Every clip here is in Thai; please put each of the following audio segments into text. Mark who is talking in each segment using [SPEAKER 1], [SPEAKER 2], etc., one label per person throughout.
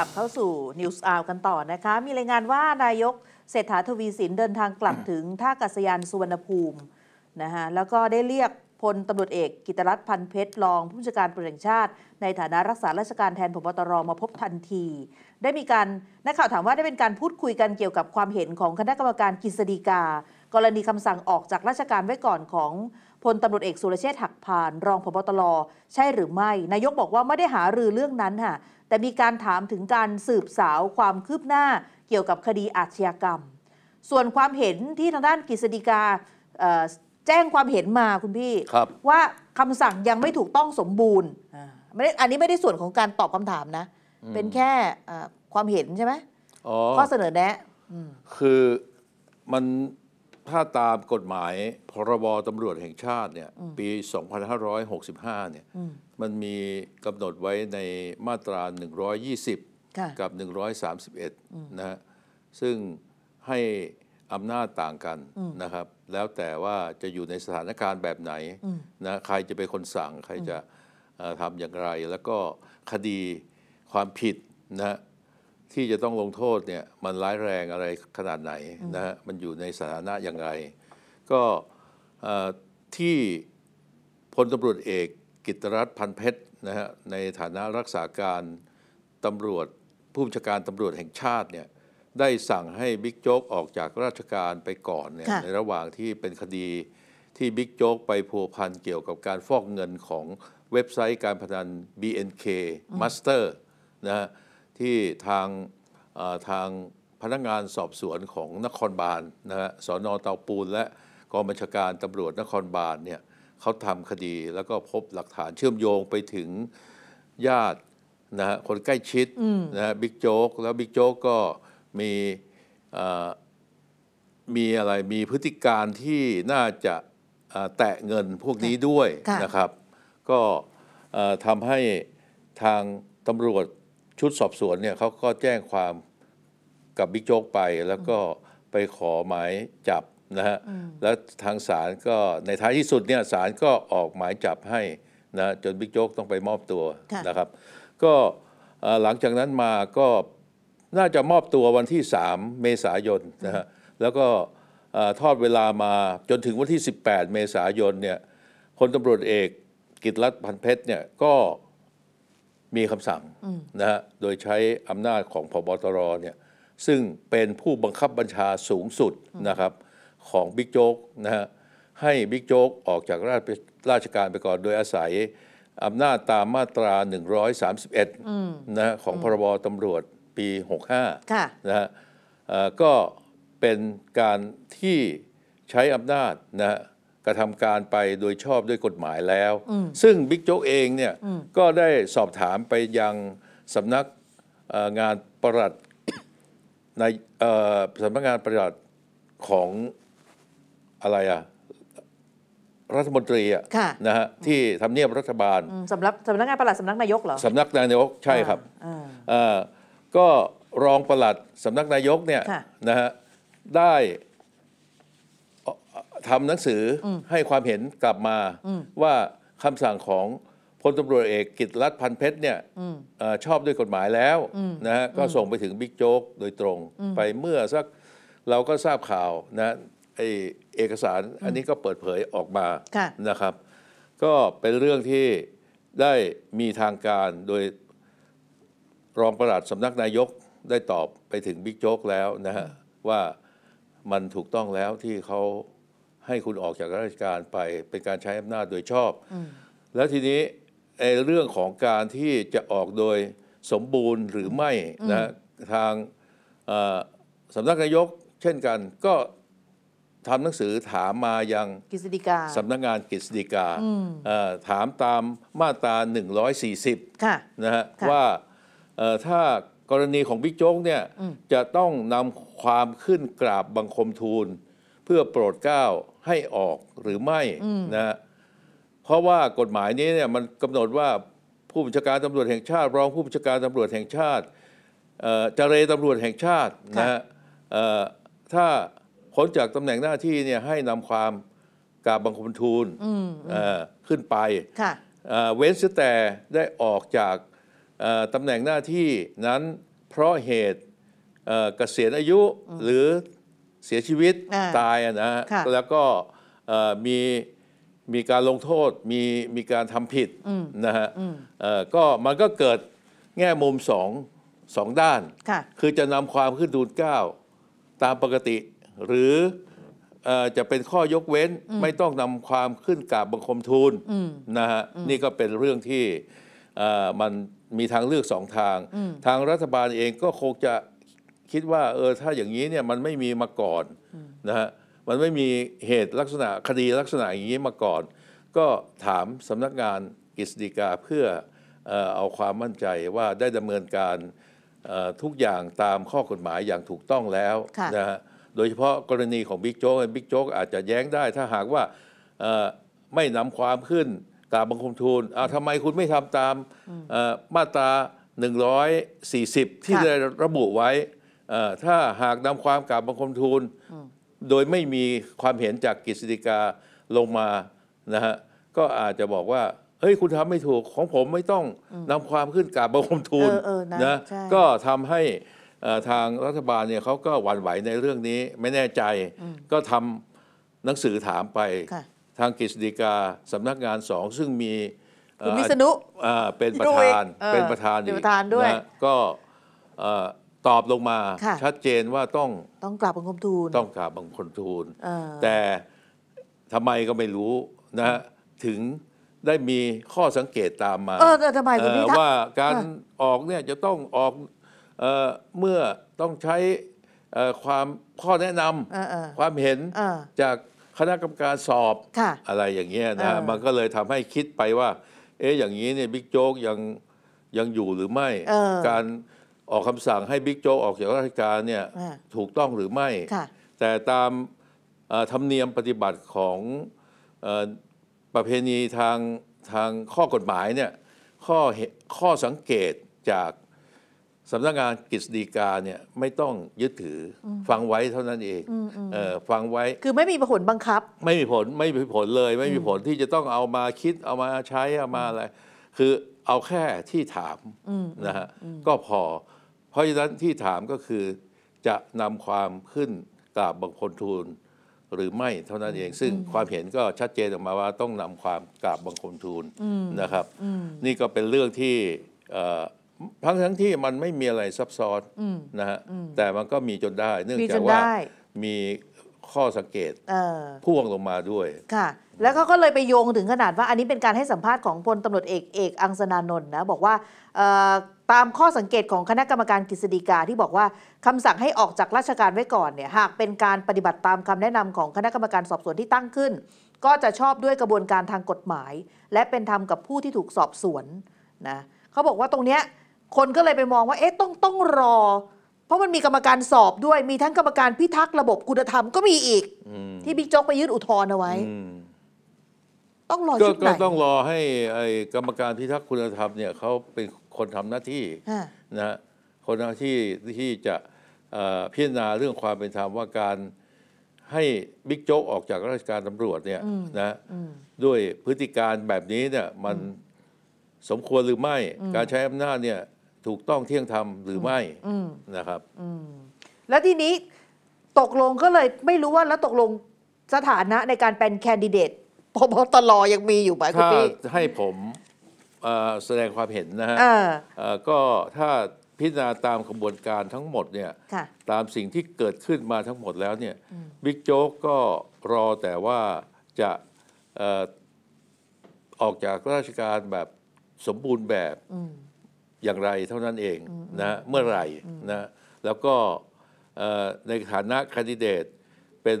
[SPEAKER 1] ลับเข้าสู่ News Hour กันต่อนะคะ มีรายงานว่านายกเศรษฐาทวีสิน เดินทางกลับถึงท่าอากาศยานสุวรรณภูมินะฮะแล้วก็ได้เรียก พลตำรวจเอกกิตรัตน์พันเพชรรองผู้จัดการปรือแห่งชาติ ในฐานะรักษา ราชการแทนพบตร มาพบทันที ได้มีการนักข่าวถามว่า ได้เป็นการพูดคุยกันเกี่ยวกับความเห็นของคณะกรรมการกฤษฎีกา กรณีคำสั่งออกจากราชการไว้ก่อนของพลตำรวจเอกสุรเชษฐ์หักพาน รองพบตรใช่หรือไม่ นายกบอกว่าไม่ได้หารือเรื่องนั้นค่ะแต่มีการถามถึงการสืบสาวความคืบหน้าเกี่ยวกับคดีอาชญากรรม ส่วนความเห็นที่ทางด้านกฤษฎีกาแจ้งความเห็นมาคุณพี่ว่าคำสั่งยังไม่ถูกต้องสมบูรณ์ไม่ได้อันนี้ไม่ได้ส่วนของการตอบคำถามนะ เป็นแค่ความเห็นใช่ไหมข้อเสนอแนะ
[SPEAKER 2] คือมันถ้าตามกฎหมายพรบตำรวจแห่งชาติเนี่ยปี 2565 เนี่ยมันมีกำหนดไว้ในมาตรา 120 กับ 131 นะฮะซึ่งให้อำนาจต่างกันนะครับ แล้วแต่ว่าจะอยู่ในสถานการณ์แบบไหนนะใครจะเป็นคนสั่งใครจะทำอย่างไร แล้วก็คดีความผิดนะที่จะต้องลงโทษเนี่ยมันร้ายแรงอะไรขนาดไหนนะฮะมันอยู่ในสถานะอย่างไร ก็ที่พลตำรวจเอกกิตรัตพันเพชรนะฮะในฐานะรักษาการตำรวจ ผู้บัญชาการตำรวจแห่งชาติเนี่ยได้สั่งให้บิ๊กโจ๊กออกจากราชการไปก่อนเนี่ยในระหว่างที่เป็นคดีที่บิ๊กโจ๊กไปพัวพันเกี่ยวกับการฟอกเงินของเว็บไซต์การพนัน BNK Master นะฮะที่ทางทางพนักงานสอบสวนของนครบาลนะฮะสอนอเตาปูนและกองบัญชาการตำรวจนครบาลเนี่ยเขาทำคดีแล้วก็พบหลักฐานเชื่อมโยงไปถึงญาตินะฮะคนใกล้ชิดนะฮะบิ๊กโจ๊ก แล้วบิ๊กโจ๊กก็มีมีอะไรมีพฤติการที่น่าจะแตะเงินพวกนี้ด้วยนะครับ ก็ทำให้ทางตำรวจชุดสอบสวนเนี่ยเขาก็แจ้งความกับบิ๊กโจ๊กไปแล้วก็ไปขอหมายจับนะฮะแล้วทางศาลก็ในท้ายที่สุดเนี่ยศาลก็ออกหมายจับให้นะจนบิ๊กโจ๊กต้องไปมอบตัวนะครับ ก็หลังจากนั้นมาก็น่าจะมอบตัววันที่ 3 เมษายนนะฮะแล้วก็ทอดเวลามาจนถึงวันที่ 18 เมษายนเนี่ยคนตำรวจเอกกิตรัตพันเพชรเนี่ยก็มีคำสั่งนะฮะ โดยใช้อำนาจของพบตรเนี่ยซึ่งเป็นผู้บังคับบัญชาสูงสุดนะครับของบิ๊กโจ๊กนะฮะให้บิ๊กโจ๊กออกจากราชราชการไปก่อนโดยอาศัยอำนาจตามมาตรา 131นะฮะของพรบตำรวจปี
[SPEAKER 3] 65
[SPEAKER 2] นะฮะก็เป็นการที่ใช้อำนาจนะฮะกระทำการไปโดยชอบด้วยกฎหมายแล้ว ซึ่งบิ๊กโจ๊กเองเนี่ยก็ได้สอบถามไปยังสำนักงานประหลัดในสำนักงานประหลัดของอะไรอะรัฐมนตรีอะนะฮะที่ทำเนียบรัฐบาล
[SPEAKER 1] สำนักสำนักงานประหลัดสำนักนายกเหรอส
[SPEAKER 2] ำนักนายกใช่ครับ ก็รองประหลัดสำนักนายกเนี่ยนะฮะได้ทำหนังสือให้ความเห็นกลับมา ว่าคำสั่งของ พลตำรวจเอกกิตรัตพันเพชรเนี่ยชอบด้วยกฎหมายแล้วนะฮะก็ส่งไปถึงบิ๊กโจ๊ก โดยตรง ไปเมื่อสักเราก็ทราบข่าวนะเอกสารอันนี้ก็เปิดเผยออกมานะครับ ก็เป็นเรื่องที่ได้มีทางการโดย รองประหลัดสำนักนายกได้ตอบไปถึงบิ๊กโจ๊กแล้วนะฮะว่ามันถูกต้องแล้วที่เขาให้คุณออกจากราชการไปเป็นการใช้อำนาจโดยชอบ แล้วทีนี้เรื่องของการที่จะออกโดยสมบูรณ์หรือไม่นะทางสำนักนายก เช่นกันก็ทำหนังสือถามมายัง
[SPEAKER 1] กฤษฎีกาส
[SPEAKER 2] ำนักงานกฤษฎีกาถามตามมาตรา140ะนะฮะว่าถ้ากรณีของบิ๊กโจ๊กเนี่ยจะต้องนำความขึ้นกราบบังคมทูลเพื่อโปรดเกล้าให้ออกหรือไม่นะเพราะว่ากฎหมายนี้เนี่ยมันกำหนดว่าผู้บัญชาการตำรวจแห่งชาติรองผู้บัญชาการตำรวจแห่งชาติเจรตำรวจแห่งชาตินะฮะถ้าพ้นจากตำแหน่งหน้าที่เนี่ยให้นำความกาบบังคมทูลขึ้นไป เว้นแต่ได้ออกจากตำแหน่งหน้าที่นั้น เพราะเหตุเกษียณอายุหรือเสียชีวิตตายนะฮะแล้วก็มีมีการลงโทษมีมีการทำผิดนะฮะก็มันก็เกิดแง่มุมสองสองด้านคคือจะนำความขึ้นดูดก้าตามปกติ หรือจะเป็นข้อยกเว้นไม่ต้องนำความขึ้นกาบบังคมทูลนะฮะนี่ก็เป็นเรื่องที่มันมีทางเลือกสองทาง ทางรัฐบาลเองก็คงจะคิดว่าเออถ้าอย่างนี้เนี่ยมันไม่มีมาก่อนนะฮะมันไม่มีเหตุลักษณะคดีลักษณะอย่างนี้มาก่อน ก็ถามสำนักงานกฤษฎีกา เพื่อเอาความมั่นใจว่าได้ดำเนินการทุกอย่างตามข้อกฎหมายอย่างถูกต้องแล้วนะฮะโดยเฉพาะกรณีของบิ๊กโจ๊กบิ๊กโจ๊กอาจจะแย้งได้ถ้าหากว่าไม่นำความขึ้นตามบังคมทูลทำไมคุณไม่ทำตามมาตรา140 ที่ได้ระบุไว้ถ้าหากนำความกราบบังคมทูล โดยไม่มีความเห็นจากกฤษฎิกาลงมานะฮะก็อาจจะบอกว่าเฮ้ยคุณทำไม่ถูกของผมไม่ต้องนำความขึ้นกราบบังคมทูลนะก็ทำให้ทางรัฐบาลเนี่ยเขาก็หวั่นไหวในเรื่องนี้ไม่แน่ใจ ก็ทำหนังสือถามไปทางกฤษฎิกาสำนักงานสองซึ่งมีคุณวิษณุเป็นประธานเป็นประธานอ้วยก็ตอบลงมาชัดเจนว่าต้องต้องกลับบังคมทูลต้องกราบบังคมทูลแต่ทำไมก็ไม่รู้นะ ถึงได้มีข้อสังเกตตามมาเออทำไมคุณว่าการออกเนี่ยจะต้องออกเอ่อเมื่อต้องใช้ความข้อแนะนำความเห็นจากคณะกรรมการสอบะอะไรอย่างเงี้ยนะะมันก็เลยทำให้คิดไปว่า เอ๊ะอย่างนี้เนี่ยบิ๊กโจ๊กยังยังอยู่หรือไม่การออกคำสั่งให้บิ๊กโจ๊กออกจากราชการเนี่ยถูกต้องหรือไม่ แต่ตามธรรมเนียมปฏิบัติของอประเพณีทางทางข้อกฎหมายเนี่ยข้อข้อสังเกตจากสำนักงานกฤษฎีกาเนี่ยไม่ต้องยึดถืออฟังไว้เท่านั้นเองเออฟังไว้
[SPEAKER 1] คือไม่มีผลบังคับ
[SPEAKER 2] ไม่มีผลไม่มีผลเลย ไม่มีผลที่จะต้องเอามาคิด เอามาใช้ เอามาอะไร คือเอาแค่ที่ถาม นะฮะก็พอเพราะฉะนั้นที่ถามก็คือจะนำความขึ้นกราบบังคลทูลหรือไม่เท่านั้นเอง ซึ่งความเห็นก็ชัดเจนออกมาว่า ต้องนำความกราบบังคมทูลนะครับ นี่ก็เป็นเรื่องที่ทั้งทั้งที่มันไม่มีอะไรซับซ้อนนะฮะแต่มันก็มีจนได้เนื่องจากว่ามีข้อสังเกตเออพ่วงลงมาด้วย
[SPEAKER 1] ค่ะแล้วเขาก็เลยไปโยงถึงขนาดว่าอันนี้เป็นการให้สัมภาษณ์ของพลตำรวจเอกเอก อังสนานนท์นะบอกว่าตามข้อสังเกตของคณะกรรมการกฤษฎีกาที่บอกว่าคำสั่งให้ออกจากราชการไว้ก่อนเนี่ยหากเป็นการปฏิบัติตามคำแนะนำของคณะกรรมการสอบสวนที่ตั้งขึ้น ก็จะชอบด้วยกระบวนการทางกฎหมาย และเป็นธรรมกับผู้ที่ถูกสอบสวนนะเขาบอกว่าตรงเนี้ยคนก็เลยไปมองว่า เอ๊ะต้องต้องรอเพราะมันมีกรรมการสอบด้วยมีทั้งกรรมการพิทักษ์ระบบคุณธรรมก็มีอีก ที่บิ๊กโจ๊กไปยื่นอุทธรณ์เอาไว้ต้องรอชุดไหก็ต้อง
[SPEAKER 2] รอให้ไอ้กรรมการพิทักษ์คุณธรรมเนี่ยเขาเป็นคนทำหน้าที่นะฮะคนหน้าที่ที่จะพิจารณาเรื่องความเป็นธรรมว่าการให้บิ๊กโจ๊กออกจากราชการตำรวจเนี่ยนะด้วยพฤติการแบบนี้เนี่ย มันสมควรหรือไม่การใช้อำนาจเนี่ยถูกต้องเที่ยงธรรมหรือไม่นะครับ
[SPEAKER 1] แล้วทีนี้ตกลงก็เลยไม่รู้ว่าแล้วตกลงสถานะในการเป็นแคนดิเดตพบตรยังมีอยู่ไหมคุณพี่
[SPEAKER 2] ให้ผมแสดงความเห็นนะฮะก็ถ้าพิจารณาตามขบวนการทั้งหมดเนี่ยตามสิ่งที่เกิดขึ้นมาทั้งหมดแล้วเนี่ยบิ๊กโจ๊กก็รอแต่ว่าจะออกจากราชการแบบสมบูรณ์แบบอย่างไรเท่านั้นเองนะเมื่อไหร่นะแล้วก็ในฐานะคนดิเดต เป็น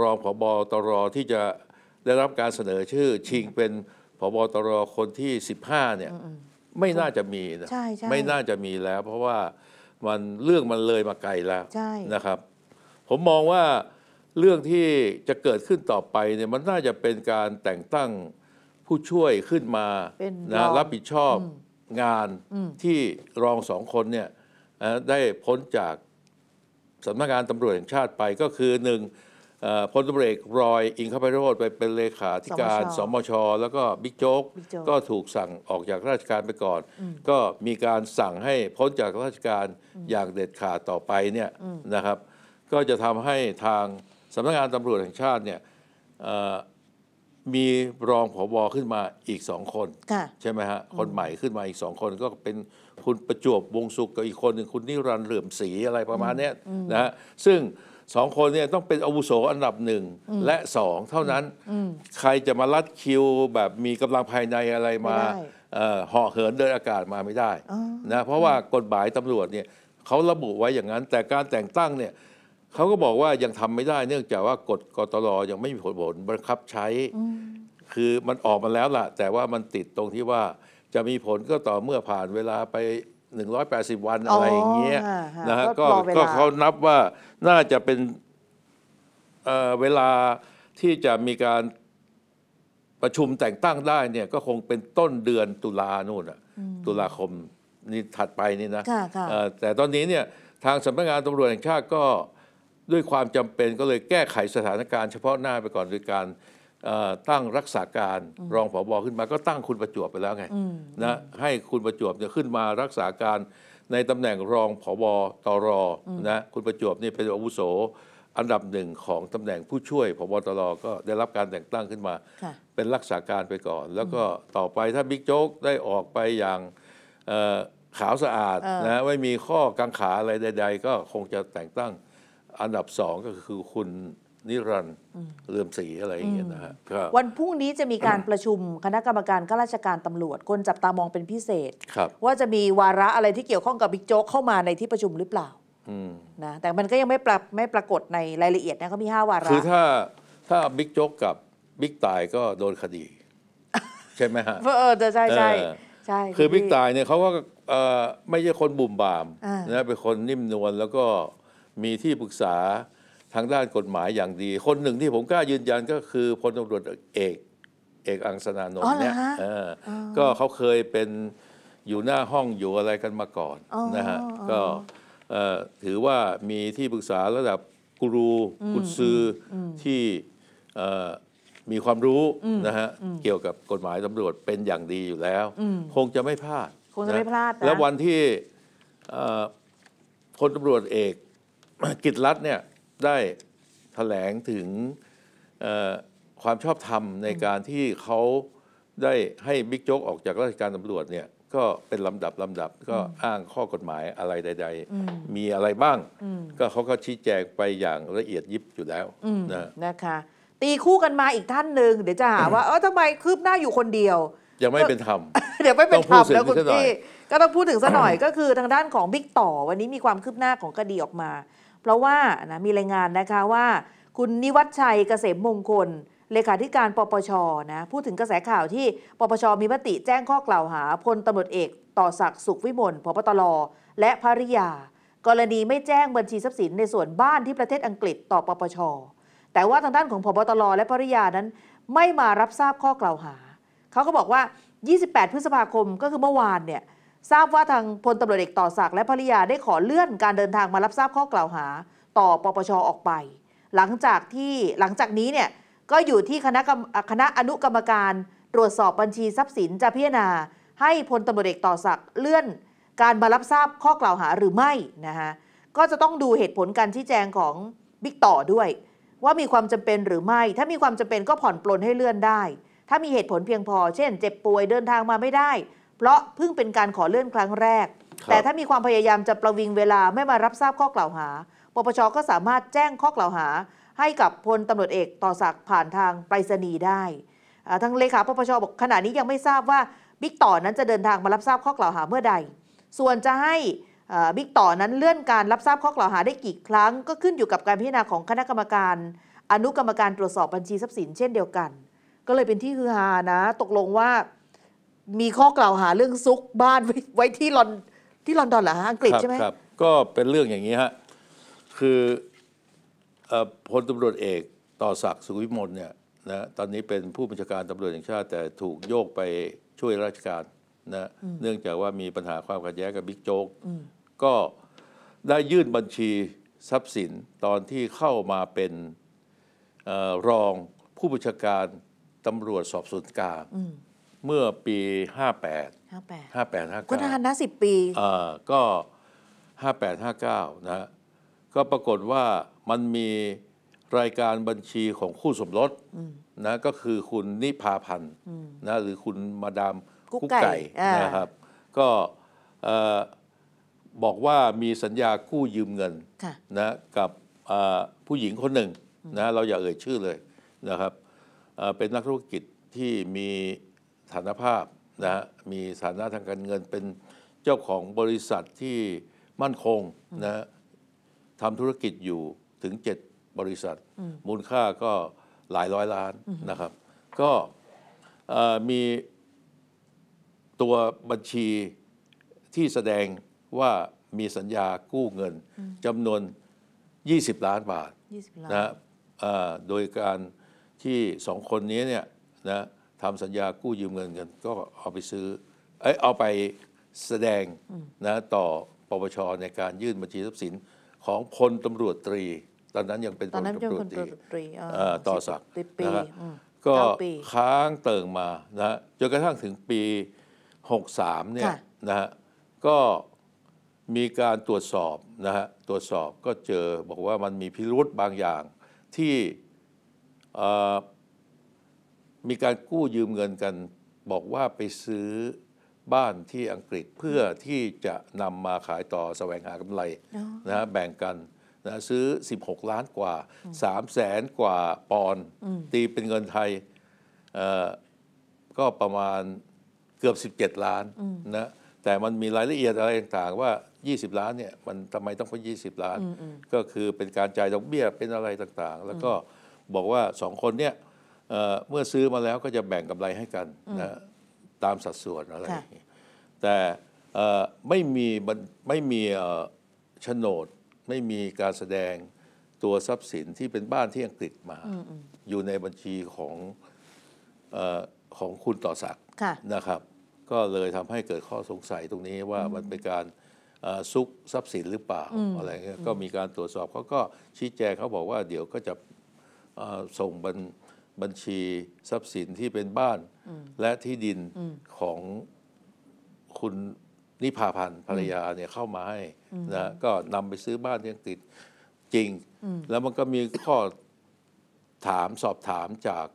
[SPEAKER 2] รองผบตร ที่จะได้รับการเสนอชื่อ ชิงเป็นผบตรคนที่ 15เนี่ยไม่น่าจะมีนะไม่น่าจะมีแล้ว เพราะว่ามันเรื่องมันเลยมาไกลแล้วนะครับ ผมมองว่าเรื่องที่จะเกิดขึ้นต่อไปเนี่ยมันน่าจะเป็นการแต่งตั้งผู้ช่วยขึ้นมานะรับผิดชอบงานที่รองสองคนเนี่ยได้พ้นจากสำนักงานตำรวจแห่งชาติไปก็คือหนึ่งพลตำรวจรอยอิงเข้าไปโทษไปเป็นเลขาธิการสมชแล้วก็บิ๊กโจ๊กก็ถูกสั่งออกจากราชการไปก่อน ก็มีการสั่งให้พ้นจากราชการอย่างเด็ดขาดต่อไปเนี่ยนะครับ ก็จะทำให้ทางสำนักงานตำรวจแห่งชาติเนี่ยมีรองผบขึ้นมาอีกสองคน ใช่ไหมฮะ คนใหม่ขึ้นมาอีกสองคนก็เป็นคุณประจวบวงสุขกับอีกคนหนึ่งคุณนิรันเหลื่อมศรีอะไรประมาณนี้นะฮะซึ่งสองคนเนี่ยต้องเป็นอาวุโสอันดับหนึ่งและสองเท่านั้นใครจะมาลัดคิวแบบมีกำลังภายในอะไรมาเหาะเหินเดินอากาศมาไม่ได้นะเพราะว่ากฎหมายตำรวจเนี่ยเขาระบุไว้อย่างนั้น แต่การแต่งตั้งเนี่ยเขาก็บอกว่ายังทำไม่ได้เนื่องจากว่ากฎกตลยังไม่มีผลบังคับใช้คือมันออกมาแล้วล่ะแต่ว่ามันติดตรงที่ว่าจะมีผลก็ต่อเมื่อผ่านเวลาไป 180 วันอะไรอย่างเงี้ยนะฮะก็ก็เขานับว่าน่าจะเป็นเเวลาที่จะมีการประชุมแต่งตั้งได้เนี่ย ก็คงเป็นต้นเดือนตุลานู่นอะตุลาคมนี่ถัดไปนี่นะแต่ตอนนี้เนี่ยทางสำนักงานตำรวจแห่งชาติก็ด้วยความจำเป็นก็เลยแก้ไขสถานการณ์เฉพาะหน้าไปก่อนโดยการตั้งรักษาการรองผบขึ้นมาก็ตั้งคุณประจวบไปแล้วไงนะให้คุณประจวบเนี่ยขึ้นมารักษาการในตำแหน่งรองผบตรนะคุณประจวบนี่เป็นอาวุโส อันดับหนึ่งของตำแหน่งผู้ช่วยผบตรก็ได้รับการแต่งตั้งขึ้นมาเป็นรักษาการไปก่อน แล้วก็ต่อไปถ้าบิ๊กโจ๊กได้ออกไปอย่างขาวสะอาดนะไม่มีข้อกังขาอะไรใดๆก็คงจะแต่งตั้งอันดับสองก็คือคุณนิรันดร์เลื่มสีอะไรอย่างเงี้ยนะฮะวัน
[SPEAKER 1] พรุ่งนี้จะมีการประชุมคณะกรรมการข้าราชการตำรวจ คนจับตามองเป็นพิเศษว่าจะมีวาระอะไรที่เกี่ยวข้องกับบิ๊กโจ๊กเข้ามาในที่ประชุมหรือเปล่านะแต่มันก็ยังไม่ปรับไม่ปรากฏในรายละเอียดนะเขามีห้าวาระ คือถ้า
[SPEAKER 2] ถ้าบิ๊กโจ๊กกับบิ๊กตายก็โดนคดี ใช่ไหมฮะเอ
[SPEAKER 1] อใช่ใช่ใช่คือบิ๊กตา
[SPEAKER 2] ยเนี่ยเขาก็ไม่ใช่คนบุ่มบามนะเป็นคนนิ่มนวลแล้วก็มีที่ปรึกษาทางด้านกฎหมายอย่างดี คนหนึ่งที่ผมกล้ายืนยันก็คือพลตำรวจเอก เอกอังสนานนท์เนี่ยก็เขาเคยเป็นอยู่หน้าห้องอยู่อะไรกันมาก่อนนะฮะก็ถือว่ามีที่ปรึกษาระดับกูรูกุศือที่มีความรู้นะฮะเกี่ยวกับกฎหมายตำรวจเป็นอย่างดีอยู่แล้ว คงจะไม่พลาด
[SPEAKER 1] คงจะไม่พลาดแล้ววันท
[SPEAKER 2] ี่พลตำรวจเอกกิจรัฐเนี่ยได้แถลงถึงความชอบธรรมในการที่เขาได้ให้บิ๊กโจ๊กออกจากราชการตำรวจเนี่ยก็เป็นลำดับลำดับ ก็อ้างข้อกฎหมายอะไรใด ๆ มีอะไรบ้างก็เขาก็ชี้แจงไปอย่างละเอียดยิบอยู่แล้วนะ
[SPEAKER 1] นะคะ ตีคู่กันมาอีกท่านหนึ่งเดี๋ยวจะหาว่าเออทำไมคืบหน้าอยู่คนเดียว ยังไม่เป็น
[SPEAKER 2] ธรรมเดี๋ยวไม่เป็นธรรมแล้วคุณพี่
[SPEAKER 1] ก็ต้องพูดถึงซะหน่อยก็คือทางด้านของบิ๊กต่อวันนี้มีความคืบหน้าของคดีออกมาราะว่านะมีรายงานนะคะว่าคุณนิวัฒชัยเกษมมงคล เลขาธิการปปชนะพูดถึงกระแสข่าวที่ปปชมีมติแจ้งข้อกล่าวหา พลตำรวจเอกต่อศักดิ์สุขวิมลพบตรและภริยา กรณีไม่แจ้งบัญชีทรัพย์สินในส่วนบ้านที่ประเทศอังกฤษต่อปปชแต่ว่าทางด้านของพบตรและภริยานั้นไม่มารับทราบข้อกล่าวหาเขาก็บอกว่า 28 พฤษภาคมก็คือเมื่อวานเนี่ยทราบว่าทางพลตำรวจเอกต่อศักดิ์และภริยาได้ขอเลื่อนการเดินทางมารับทราบข้อกล่าวหา ต่อปปชออกไป หลังจากที่หลังจากนี้เนี่ยก็อยู่ที่คณะคณะอนุกรรมการตรวจสอบบัญชีทรัพย์สินจะพิจารณา ให้พลตำรวจเอกต่อศักดิ์เลื่อน การมารับทราบข้อกล่าวหาหรือไม่นะคะก็จะต้องดูเหตุผลการชี้แจงของบิ๊กต่อด้วยว่ามีความจำเป็นหรือไม่ ถ้ามีความจำเป็นก็ผ่อนปลนให้เลื่อนได้ ถ้ามีเหตุผลเพียงพอ เช่น เจ็บป่วยเดินทางมาไม่ได้เพราะเพิ่งเป็นการขอเลื่อนครั้งแรก แต่ถ้ามีความพยายามจะประวิงเวลาไม่มารับทราบข้อกล่าวหา ปปชก็สามารถแจ้งข้อกล่าวหาให้กับพลตำรวจเอกต่อศักผ่านทางไปรษณีย์ได้ทางเลขาปปชบอกขณะนี้ยังไม่ทราบว่าบิ๊กต่อนั้นจะเดินทางมารับทราบข้อกล่าวหาเมื่อใด ส่วนจะให้บิ๊กต่อนั้นเลื่อนการรับทราบข้อกล่าวหาได้กี่ครั้ง ก็ขึ้นอยู่กับการพิจารณาของคณะกรรมการ อนุกรรมการตรวจสอบบัญชีทรัพย์สินเช่นเดียวกัน ก็เลยเป็นที่ฮือฮานะ ตกลงว่ามีข้อกล่าวหาเรื่องซุกบ้านไว้ไวที่ลอน ที่ลอนดอนเหรอฮะอังกฤษใช่ไหมครั
[SPEAKER 2] บ ก็เป็นเรื่องอย่างนี้ฮะ คือพลตำรวจเอกต่อศักดิ์สุวิมลเนี่ยนะตอนนี้เป็นผู้บัญชาการตำรวจแห่งชาติ แต่ถูกโยกไปช่วยราชการนะเนื่องจากว่ามีปัญหาความขัดแย้งกับบิ๊กโจ๊กก็ได้ยื่นบัญชีทรัพย์สินตอนที่เข้ามาเป็นรองผู้บัญชาการตำรวจสอบสวนกลางเมื่อปี 58ห้าแปด58 59 ก็นานนะส
[SPEAKER 1] ิบปีอ่
[SPEAKER 2] าก็ห้าแปดห้าเก้านะฮะก็ปรากฏว่ามันมีรายการบัญชีของคู่สมรสนะก็คือคุณนิพาพันธ์นะหรือคุณมาดามกุ๊กไก่นะครับ ก็บอกว่ามีสัญญากู้ยืมเงินะนะกับผู้หญิงคนหนึ่งนะเราอย่าเอ่ยชื่อเลยนะครับเป็นนักธุรกิจที่มีฐานภาพนะฮะมีฐานะทางการเงินเป็นเจ้าของบริษัทที่มั่นคงนะทำธุรกิจอยู่ถึง7บริษัทมูลค่าก็หลายร้อยล้านนะครับ ก็มีตัวบัญชีที่แสดงว่ามีสัญญากู้เงินจำนวน 20 ล้านบาทนะโดยการที่สองคนนี้เนี่ยนะทำสัญญากู้ยืมเงินกันก็เอาไปซื้อ เอ้ยเอาไปแสดงนะต่อปปชในการยื่นบัญชีทรัพย์สินของพลตำรวจตรี ตอนนั้นยังเป็นพลตำรวจ
[SPEAKER 3] ตรีต่อสักนะคร
[SPEAKER 2] ก็ค้างเติ่งมานะจนกระทั่งถึงปี 63เนี่ยนะฮะก็มีการตรวจสอบนะฮะตรวจสอบก็เจอบอกว่ามันมีพิรุธบางอย่างที่มีการกู้ยืมเงินกัน บอกว่าไปซื้อบ้านที่อังกฤษเพื่อที่จะนำมาขายต่อแสวงหากำไรนะฮะแบ่งกันนะซื้อ 16 ล้านกว่า3 0 0แสนกว่าปอนตีเป็นเงินไทยก็ประมาณเกือบ 17 ล้านนะ แต่มันมีรายละเอียดอะไรต่างๆว่า 20 ล้านเนี่ยมันทำไมต้องเป็น20 ล้านก็คือเป็นการจ่ายดอกเบี้ยเป็นอะไรต่างๆ แล้วก็บอกว่าสองคนเนี่ยเมื่อซื้อมาแล้วก็จะแบ่งกำไรให้กันนะตามสัดส่วนอะไร แต่ไม่มีไม่มีโฉนดไม่มีการแสดงตัวทรัพย์สินที่เป็นบ้านที่อังกฤษมาออยู่ในบัญชีของอของคุณต่อศักดิ์นะครับ ก็เลยทำให้เกิดข้อสงสัยตรงนี้ว่ามันเป็นการซุกทรัพย์สินหรือเปล่าออะไรก็มีการตรวจสอบเขาก็ชี้แจงเขาบอกว่าเดี๋ยวก็จะส่งบัญบัญชีทรัพย์สินที่เป็นบ้าน และที่ดินของคุณนิพาพันธ์ภรรยาเนี่ยเข้ามาให้นะก็นำไปซื้อบ้านที่อังกฤษจริง แล้วมันก็มีข้อถามสอบถามจาก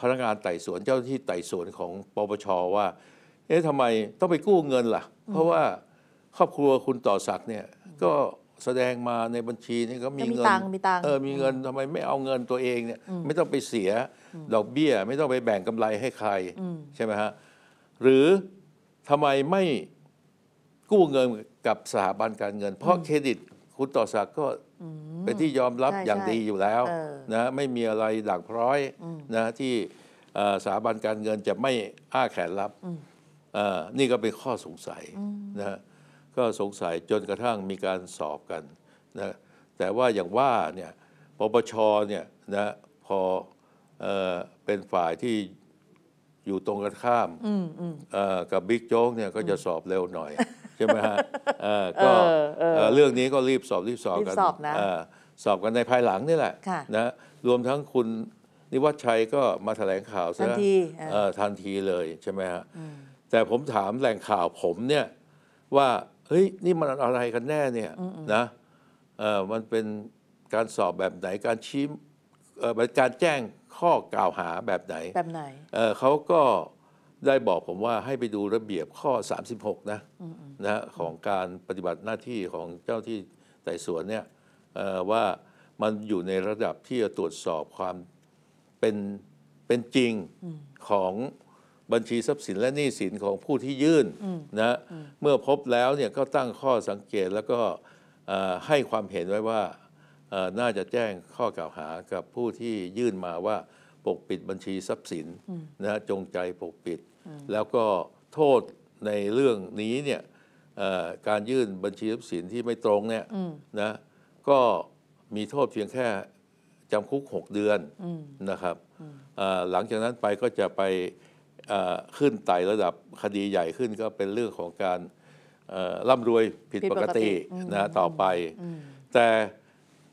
[SPEAKER 2] พนักงานไต่สวนเจ้าที่ไต่สวนของปปชว่า เอ๊ะทำไมต้องไปกู้เงินล่ะ เพราะว่าครอบครัวคุณต่อศักเนี่ยก็แสดงมาในบัญชีนี่ก็มีเงินเออมีเงินทำไมไม่เอาเงินตัวเองเนี่ยไม่ต้องไปเสียดอกเบี้ยไม่ต้องไปแบ่งกำไรให้ใครใช่ไหมฮะหรือทำไมไม่กู้เงินกับสถาบันการเงิน เพราะเครดิตคุณต่อสักก็เป็นที่ยอมรับอย่างดีอยู่แล้วนะไม่มีอะไรด่างพร้อยนะที่สถาบันการเงินจะไม่อ้าแขนรับนี่ก็เป็นข้อสงสัยนะฮะก็สงสัยจนกระทั่งมีการสอบกันนะแต่ว่าอย่างว่าเนี่ยปปชเนี่ยนะพอเออเป็นฝ่ายที่อยู่ตรงกันข้ามกับบิ๊กโจ๊กเนี่ยก็จะสอบเร็วหน่อย ใช่ไหมฮะก็เรื่องนี้ก็รีบสอบ รีบสอบกันสอบกันในภายหลังนี่แหละนะรวมทั้งคุณนิวัชชัยก็มาแถลงข่าวซะทันทีเลยใช่ไหมฮะแต่ผมถามแหล่งข่าวผมเนี่ยว่าเฮ้ย นี่มันอะไรกันแน่เนี่ยนะเออมันเป็นการสอบแบบไหนการชี้เออเป็นการแจ้งข้อกล่าวหาแบบไหน แบบไหนเออเขาก็ได้บอกผมว่าให้ไปดูระเบียบข้อ 36นะนะของการปฏิบัติหน้าที่ของเจ้าที่ไต่สวนเนี่ยว่ามันอยู่ในระดับที่จะตรวจสอบความเป็นเป็นจริงของบัญชีทรัพย์สินและหนี้สินของผู้ที่ยื่นนะ เมื่อพบแล้วเนี่ยก็ตั้งข้อสังเกตแล้วก็ให้ความเห็นไว้ว่า น่าจะแจ้งข้อกล่าวหากับผู้ที่ยื่นมาว่าปกปิดบัญชีทรัพย์สินนะจงใจปกปิด แล้วก็โทษในเรื่องนี้เนี่ยการยื่นบัญชีทรัพย์สินที่ไม่ตรงเนี่ยนะก็มีโทษเพียงแค่ จำคุก 6 เดือนนะครับหลังจากนั้นไปก็จะไปขึ้นไต่ระดับคดีใหญ่ขึ้นก็เป็นเรื่องของการร่ำรวยผิดปกตินะต่อไป แต่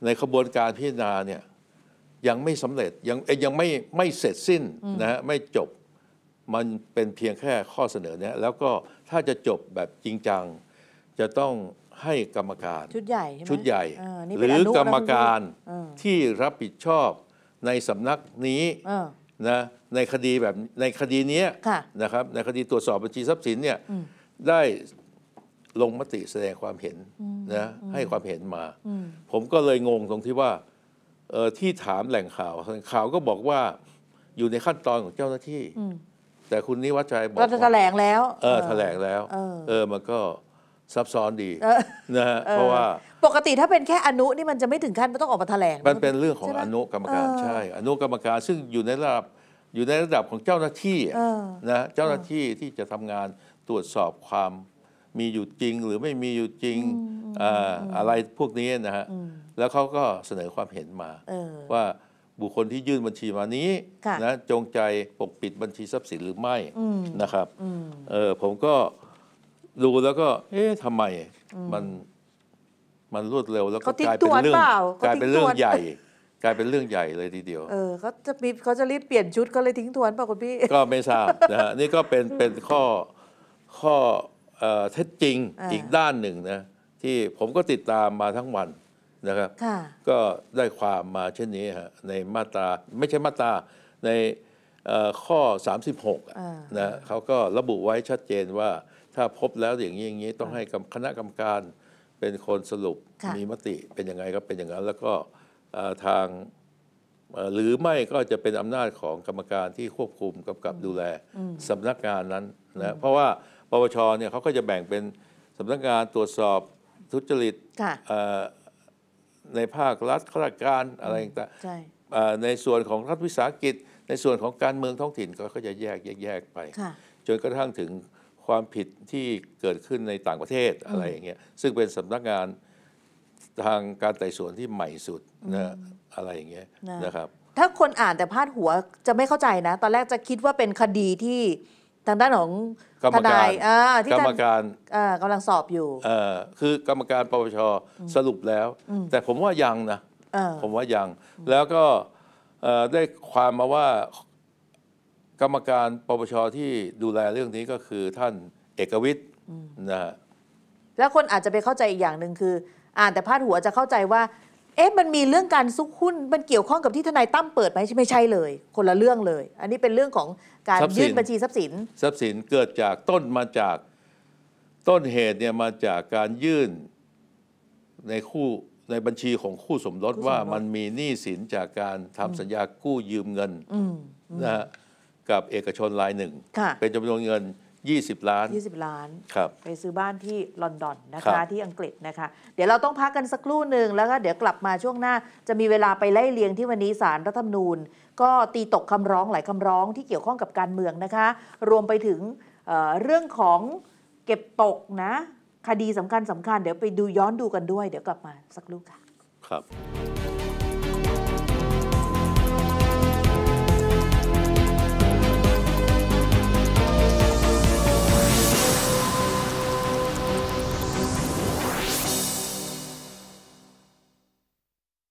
[SPEAKER 2] ในขบวนการพิจารณาเนี่ยยังไม่สำเร็จ ยังยังไม่ไม่เสร็จสิ้นนะฮะไม่จบมันเป็นเพียงแค่ข้อเสนอเนี่ยแล้วก็ถ้าจะจบแบบจริงจัง จะต้องให้กรรมการชุ
[SPEAKER 1] ดใหญ่ชุดใหญ่ หรือกรรมการ
[SPEAKER 2] ที่รับผิดชอบในสำนักนี้นะในคดีแบบในคดีนี้นะครับ ในคดีตรวจสอบบัญชีทรัพย์สินเนี่ย ได้ลงมติแสดงความเห็นนะให้ความเห็นมา ผมก็เลยงงตรงที่ว่าที่ถามแหล่งข่าวข่าวก็บอกว่าอยู่ในขั้นตอนของเจ้าหน้าที่ แต่คุณนิวัชชัยบอกว่าแถ
[SPEAKER 1] ลงแล้ว เออแถลง
[SPEAKER 2] แล้วเออ มันก็ซับซ้อนดี นะฮะเพราะว่า
[SPEAKER 1] ปกติถ้าเป็นแค่อนุนี่มันจะไม่ถึงขั้นมันต้องออกมาแถลงมันเป
[SPEAKER 2] ็นเรื่องของอนุกรรมการ ใช่ อนุกรรมการซึ่งอยู่ในระดับอยู่ในระดับของเจ้าหน้าที่นะเจ้าหน้าที่ที่จะทำงานตรวจสอบความมีอยู่จริงหรือไม่มีอยู่จริง อะไรพวกนี้นะฮะแล้วเขาก็เสนอความเห็นมา ว่าบุคคลที่ยื่นบัญชีมานี้นะจงใจปกปิดบัญชีทรัพย์สินหรือไม่นะครับผมก็ดูแล้วก็ เอ๊ะทำไม มัน มันรวดเร็ว แล้วก็กลายเป็นเรื่องกลายเป็นเรื่องใหญ่ กลายเป็นเรื่องใหญ่เลยทีเดียว เ
[SPEAKER 1] ออเขาจะมีเขาจะรีบเปลี่ยนชุดก็เลยทิ้งทวนป่ะคุณพี่ ก็ไม
[SPEAKER 2] ่ทราบนะฮะนี่ก็เป็นเป็นข้อข้อ เอ่อท็จจริง อีกด้านหนึ่งนะ ที่ผมก็ติดตามมาทั้งวันนะครับ ค่ะ ก็ได้ความมาเช่นนี้ฮะในมาตรา ไม่ใช่มาตรา ในข้อ 36มสิบหกนนะเขาก็ระบุไว้ชัดเจนว่าถ้าพบแล้วอย่างนี้อย่างนี้ต้องให้คณะกรรมการเป็นคนสรุปมีมติเป็นยังไงก็เป็นอย่างนั้น แล้วก็ทางหรือไม่ก็จะเป็นอำนาจของกรรมการที่ควบคุมกำกับดูแลสำนักงานนั้นนะเพราะว่าปปชเนี่ยเขาก็จะแบ่งเป็นสำนักงานตรวจสอบทุจริตในภาครัฐข้าราชการอะไรต่างๆในส่วนของรัฐวิสาหกิจ ในส่วนของการเมืองท้องถิ่นก็จะแยกแยกไปจนกระทั่งถึงความผิดที่เกิดขึ้นในต่างประเทศอะไรอย่างเงี้ยซึ่งเป็นสำนักงานทางการไต่สวนที่ใหม่สุดนะอะไรอย่างเงี้ยนะครับ
[SPEAKER 1] ถ้าคนอ่านแต่พาดหัวจะไม่เข้าใจนะ ตอนแรกจะคิดว่าเป็นคดีที่ทางด้านของทนายที่กรรมการกำลังสอบอยู่
[SPEAKER 2] คือกรรมการปปชสรุปแล้ว แต่ผมว่ายังนะผมว่ายังแล้วก็ได้ความมาว่ากรรมการปปชที่ดูแลเรื่องนี้ก็คือท่านเอกวิทย์นะฮะ
[SPEAKER 1] แล้วคนอาจจะไปเข้าใจอีกอย่างหนึ่งคืออ่านแต่พาดหัวจะเข้าใจว่า เอ๊ะมันมีเรื่องการซุกหุ้น มันเกี่ยวข้องกับที่ทนายตั้มเปิดไหมไม่ใช่เลย คนละเรื่องเลย อันนี้เป็นเรื่องของการยื่นบัญชีทรัพย์สิน
[SPEAKER 2] ทรัพย์สินเกิดจากต้นมาจากต้นเหตุเนี่ยมาจากการยื่น ในคู่ในบัญชีของคู่สมรสว่ามันมีหนี้สินจากการทำสัญญากู้ยืมเงินนะฮะกับเอกชนรายหนึ่ง เป็นจำนวนเงิน 20 ล้าน 20 ล้านค
[SPEAKER 1] รับไปซื้อบ้านที่ลอนดอนนะคะคะที่อังกฤษนะคะเดี๋ยวเราต้องพักกันสักครู่หนึ่งแล้วก็เดี๋ยวกลับมาช่วงหน้า จะมีเวลาไปไล่เลียงที่วันนี้สารรัฐธรรมนูญก็ตีตกคำร้องหลายคำร้องที่เกี่ยวข้องกับการเมืองนะคะ รวมไปถึงเเรื่องของเก็บตกนะ คดีสำคัญสำคัญ เดี๋ยวไปดูย้อนดูกันด้วยเดี๋ยวกลับมาสักครู่ค่ะ
[SPEAKER 2] ครับ